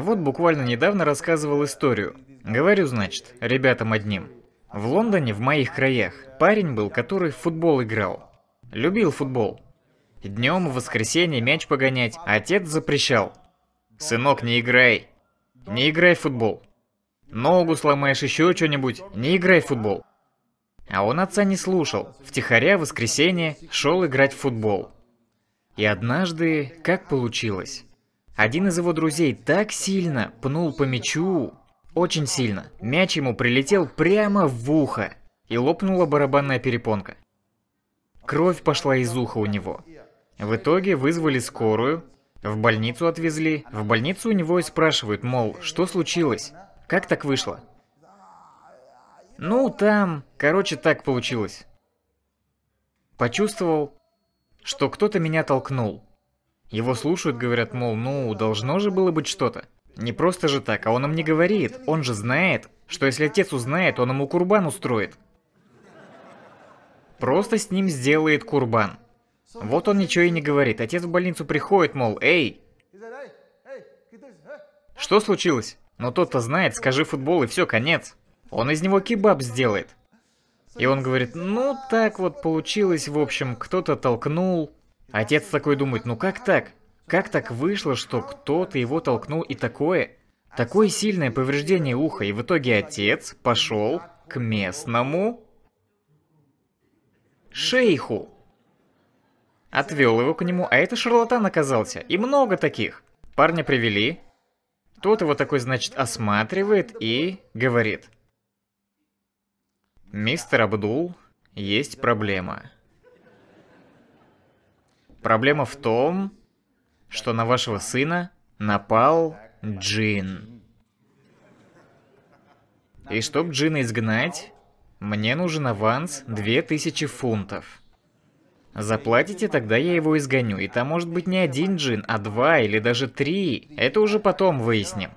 Вот буквально недавно рассказывал историю. Говорю, значит, ребятам одним. В Лондоне, в моих краях, парень был, который в футбол играл. Любил футбол. Днем в воскресенье мяч погонять отец запрещал. «Сынок, не играй! Не играй в футбол! Ногу сломаешь, еще что-нибудь, не играй в футбол!» А он отца не слушал. Втихаря в воскресенье шел играть в футбол. И однажды, как получилось, один из его друзей так сильно пнул по мячу, очень сильно. Мяч ему прилетел прямо в ухо и лопнула барабанная перепонка. Кровь пошла из уха у него. В итоге вызвали скорую, в больницу отвезли. В больницу у него и спрашивают, мол, что случилось? Как так вышло? Ну, там... Короче, так получилось. Почувствовал, что кто-то меня толкнул. Его слушают, говорят, мол, ну, должно же было быть что-то. Не просто же так, а он им не говорит. Он же знает, что если отец узнает, он ему курбан устроит. Просто с ним сделает курбан. Вот он ничего и не говорит. Отец в больницу приходит, мол, эй. Что случилось? Но тот-то знает, скажи футбол и все, конец. Он из него кебаб сделает. И он говорит, ну так вот получилось, в общем, кто-то толкнул, Отец такой думает, ну как так? Как так вышло, что кто-то его толкнул и такое? Такое сильное повреждение уха, и в итоге отец пошел к местному шейху. Отвел его к нему, а это шарлатан оказался. И много таких. Парня привели. Тот его такой, значит, осматривает и говорит. Мистер Абдул, есть проблема. Проблема в том, что на вашего сына напал джин. И чтобы джина изгнать, мне нужен аванс 2000 фунтов. Заплатите, тогда я его изгоню. И там может быть не один джин, а два или даже три. Это уже потом выясним.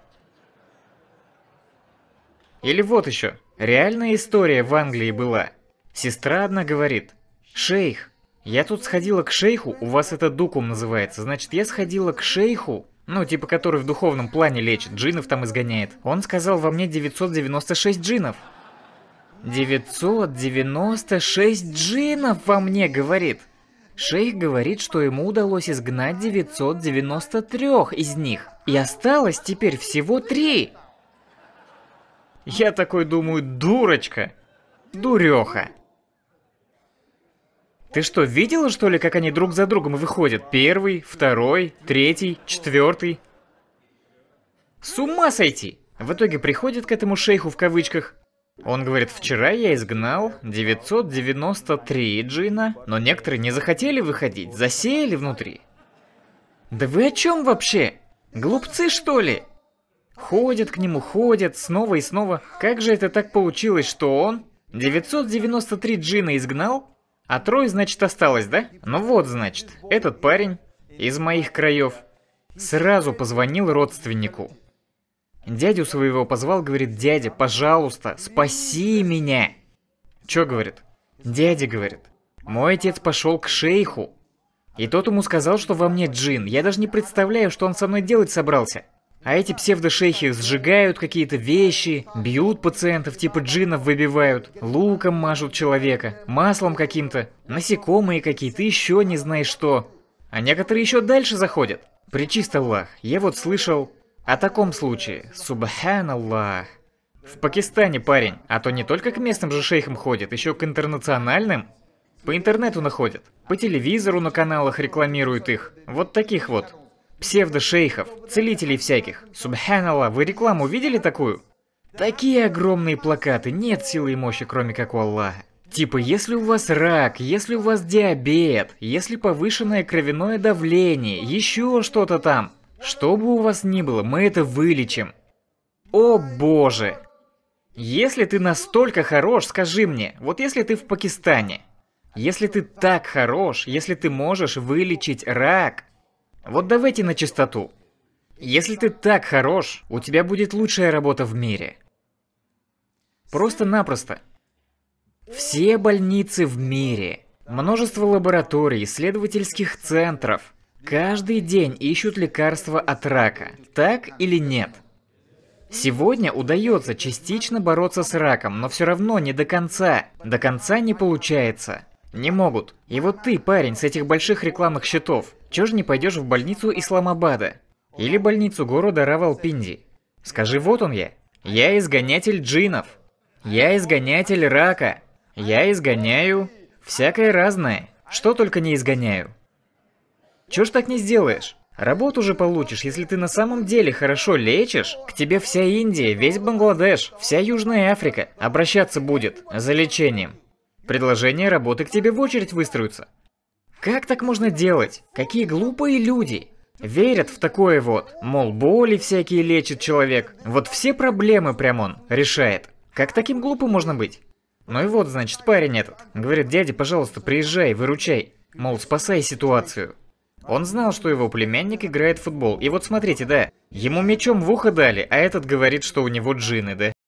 Или вот еще. Реальная история в Англии была. Сестра одна говорит. «Шейх, я тут сходила к шейху, у вас это дукум называется, значит я сходила к шейху, ну, типа который в духовном плане лечит, джинов там изгоняет. Он сказал во мне 996 джинов. 996 джинов во мне, говорит. Шейх говорит, что ему удалось изгнать 993 из них. И осталось теперь всего три. Я такой думаю, дурочка. Дуреха. Ты что, видела, что ли, как они друг за другом выходят? Первый, второй, третий, четвертый. С ума сойти! В итоге приходит к этому шейху в кавычках. Он говорит, вчера я изгнал 993 джина, но некоторые не захотели выходить, засеяли внутри. Да вы о чем вообще? Глупцы что ли? Ходят к нему, ходят, снова и снова. Как же это так получилось, что он 993 джина изгнал, а трое, значит, осталось, да? Ну вот, значит, этот парень из моих краев сразу позвонил родственнику. Дядю своего позвал, говорит, дядя, пожалуйста, спаси меня. Чё, говорит? Дядя, говорит, мой отец пошел к шейху. И тот ему сказал, что во мне джин. Я даже не представляю, что он со мной делать собрался. А эти псевдошейхи сжигают какие-то вещи, бьют пациентов, типа джинов выбивают, луком мажут человека, маслом каким-то, насекомые какие-то, еще не знаешь что. А некоторые еще дальше заходят. Причист Аллах, я вот слышал о таком случае. Субхан Аллах. В Пакистане, парень, а то не только к местным же шейхам ходят, еще к интернациональным. По интернету находят, по телевизору на каналах рекламируют их, вот таких вот. Псевдошейхов, целителей всяких. Субханалла, вы рекламу видели такую? Такие огромные плакаты, нет силы и мощи, кроме как у Аллаха. Типа, если у вас рак, если у вас диабет, если повышенное кровяное давление, еще что-то там. Что бы у вас ни было, мы это вылечим. О боже! Если ты настолько хорош, скажи мне, вот если ты в Пакистане, если ты так хорош, если ты можешь вылечить рак, вот давайте на чистоту. Если ты так хорош, у тебя будет лучшая работа в мире. Просто-напросто. Все больницы в мире, множество лабораторий, исследовательских центров, каждый день ищут лекарства от рака, так или нет? Сегодня удается частично бороться с раком, но все равно не до конца. До конца не получается. Не могут. И вот ты, парень, с этих больших рекламных счетов, Чё же не пойдешь в больницу Исламабада? Или больницу города Равалпинди? Скажи, вот он я. Я изгонятель джинов. Я изгонятель рака. Я изгоняю... Всякое разное. Что только не изгоняю. Чё ж так не сделаешь? Работу же получишь, если ты на самом деле хорошо лечишь. К тебе вся Индия, весь Бангладеш, вся Южная Африка обращаться будет за лечением. Предложение работы к тебе в очередь выстроится. Как так можно делать? Какие глупые люди! Верят в такое вот, мол, боли всякие лечит человек. Вот все проблемы прям он решает. Как таким глупым можно быть? Ну и вот, значит, парень этот. Говорит, дядя, пожалуйста, приезжай, выручай. Мол, спасай ситуацию. Он знал, что его племянник играет в футбол. И вот смотрите, да, ему мечом в ухо дали, а этот говорит, что у него джины, да?